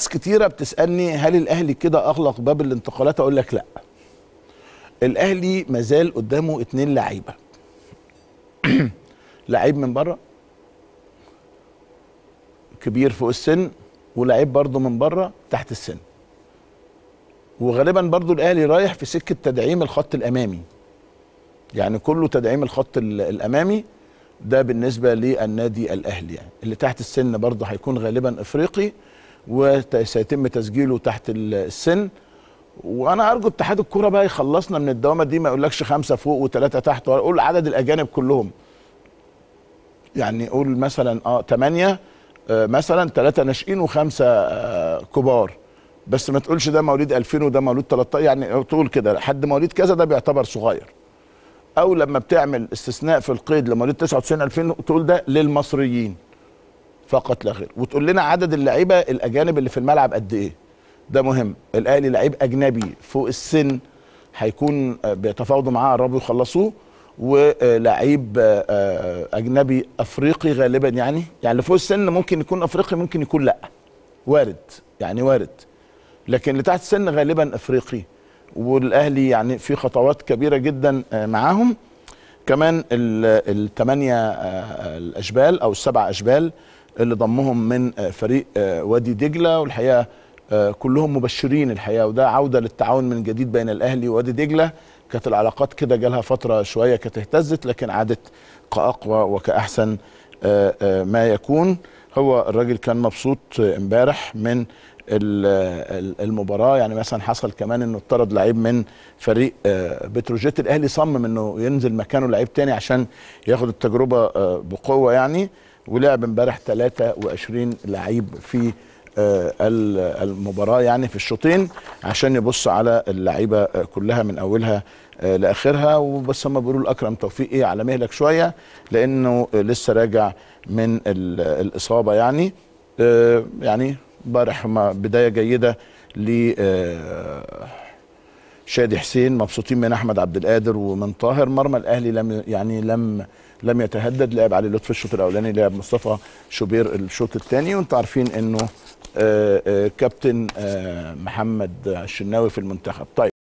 ناس كتيره بتسالني هل الاهلي كده اغلق باب الانتقالات اقول لك لا الاهلي مازال قدامه اتنين لعيبه لعيب من بره كبير فوق السن ولعيب برضه من بره تحت السن وغالبا برضه الاهلي رايح في سكه تدعيم الخط الامامي يعني كله تدعيم الخط الامامي ده بالنسبه للنادي الاهلي يعني اللي تحت السن برضه هيكون غالبا افريقي وسيتم تسجيله تحت السن وانا ارجو اتحاد الكوره بقى يخلصنا من الدوامه دي ما يقولكش خمسه فوق وثلاثه تحت قول عدد الاجانب كلهم يعني قول مثلا اه ثمانيه آه مثلا ثلاثه ناشئين وخمسه آه كبار بس ما تقولش ده مواليد 2000 وده مواليد 13 يعني تقول كده حد مواليد كذا ده بيعتبر صغير او لما بتعمل استثناء في القيد لمواليد 99 2000 تقول ده للمصريين فقط لا غير وتقول لنا عدد اللعيبه الاجانب اللي في الملعب قد ايه ده مهم الاهلي لعيب اجنبي فوق السن هيكون آه، بيتفاوضوا معاه قربوا يخلصوه ولعيب آه، آه، اجنبي افريقي غالبا يعني يعني اللي فوق السن ممكن يكون افريقي ممكن يكون لا وارد يعني وارد لكن اللي تحت السن غالبا افريقي والاهلي يعني في خطوات كبيره جدا معاهم كمان الثمانيه الاشبال او السبع اشبال اللي ضمهم من آه، فريق آه، وادي دجله والحقيقه آه، كلهم مبشرين الحقيقه وده عوده للتعاون من جديد بين الاهلي ووادي دجله كانت العلاقات كده جالها فتره شويه كانت اهتزت لكن عادت كاقوى وكاحسن ما يكون هو الراجل كان مبسوط امبارح من المباراه يعني مثلا حصل كمان انه اطرد لعيب من فريق بتروجيت الاهلي صمم انه ينزل مكانه لعيب تاني عشان ياخد التجربه بقوه يعني ولعب امبارح 23 لعيب في آه، المباراه يعني في الشوطين عشان يبص على اللعيبه آه، كلها من اولها آه، لاخرها وبس هم بيقولوا لاكرم توفيق ايه على مهلك شويه لانه لسه راجع من الاصابه يعني يعني امبارح بدايه جيده ل شادي حسين مبسوطين من احمد عبد القادر ومن طاهر مرمى الاهلي لم يعني لم لم يتهدد لعب علي لطفي الشوط الاولاني لعب مصطفى شوبير الشوط الثاني وانتوا عارفين انه آه، آه، كابتن آه، محمد الشناوي في المنتخب طيب